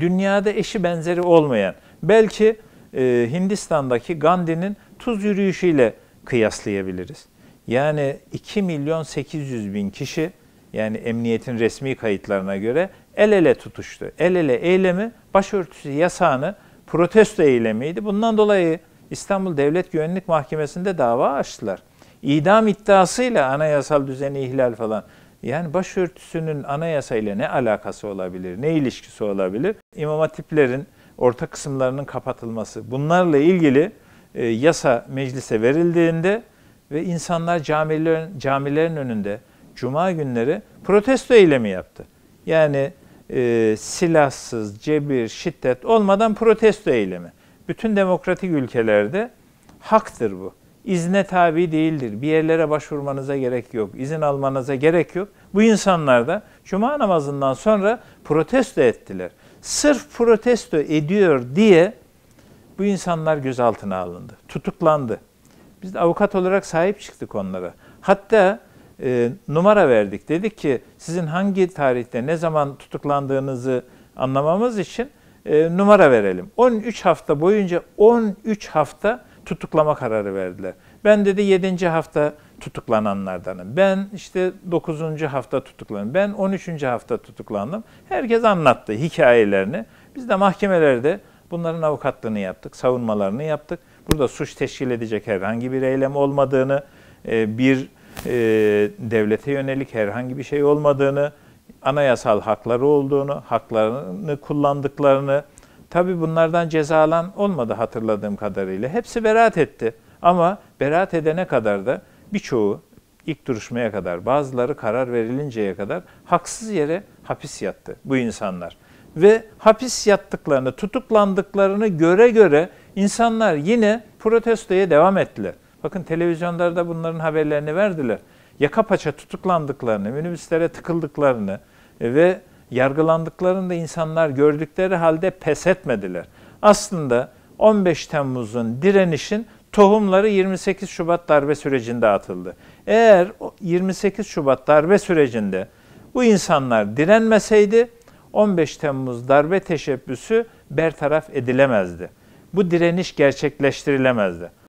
dünyada eşi benzeri olmayan, belki e, Hindistan'daki Gandhi'nin tuz yürüyüşüyle kıyaslayabiliriz. Yani 2 milyon 800 bin kişi yani emniyetin resmi kayıtlarına göre el ele tutuştu. El ele eylemi başörtüsü yasağını protesto eylemiydi. Bundan dolayı İstanbul Devlet Güvenlik Mahkemesi'nde dava açtılar. İdam iddiasıyla anayasal düzeni ihlal falan. Yani başörtüsünün anayasayla ne alakası olabilir, ne ilişkisi olabilir? İmam hatiplerin orta kısımlarının kapatılması. Bunlarla ilgili e, yasa meclise verildiğinde ve insanlar camilerin, camilerin önünde cuma günleri protesto eylemi yaptı. Yani e, silahsız, cebir, şiddet olmadan protesto eylemi. Bütün demokratik ülkelerde haktır bu izne tabi değildir. Bir yerlere başvurmanıza gerek yok. İzin almanıza gerek yok. Bu insanlar da cuma namazından sonra protesto ettiler. Sırf protesto ediyor diye bu insanlar gözaltına alındı. Tutuklandı. Biz de avukat olarak sahip çıktık onlara. Hatta e, numara verdik. Dedik ki sizin hangi tarihte ne zaman tutuklandığınızı anlamamız için e, numara verelim. 13 hafta boyunca 13 hafta tutuklama kararı verdiler. Ben dedi 7. hafta tutuklananlardanım. Ben işte 9. hafta tutuklandım. Ben 13. hafta tutuklandım. Herkes anlattı hikayelerini. Biz de mahkemelerde bunların avukatlığını yaptık, savunmalarını yaptık. Burada suç teşkil edecek herhangi bir eylem olmadığını, e, bir e, devlete yönelik herhangi bir şey olmadığını, anayasal hakları olduğunu, haklarını kullandıklarını, Tabi bunlardan cezalan olmadı hatırladığım kadarıyla. Hepsi beraat etti. Ama beraat edene kadar da birçoğu ilk duruşmaya kadar, bazıları karar verilinceye kadar haksız yere hapis yattı bu insanlar. Ve hapis yattıklarını, tutuklandıklarını göre göre insanlar yine protestoya devam ettiler. Bakın televizyonlarda bunların haberlerini verdiler. Yaka paça tutuklandıklarını, minibüslere tıkıldıklarını e, ve yargılandıklarında insanlar gördükleri halde pes etmediler. Aslında 15 Temmuz'un direnişin tohumları 28 Şubat darbe sürecinde atıldı. Eğer 28 Şubat darbe sürecinde bu insanlar direnmeseydi 15 Temmuz darbe teşebbüsü bertaraf edilemezdi. Bu direniş gerçekleştirilemezdi.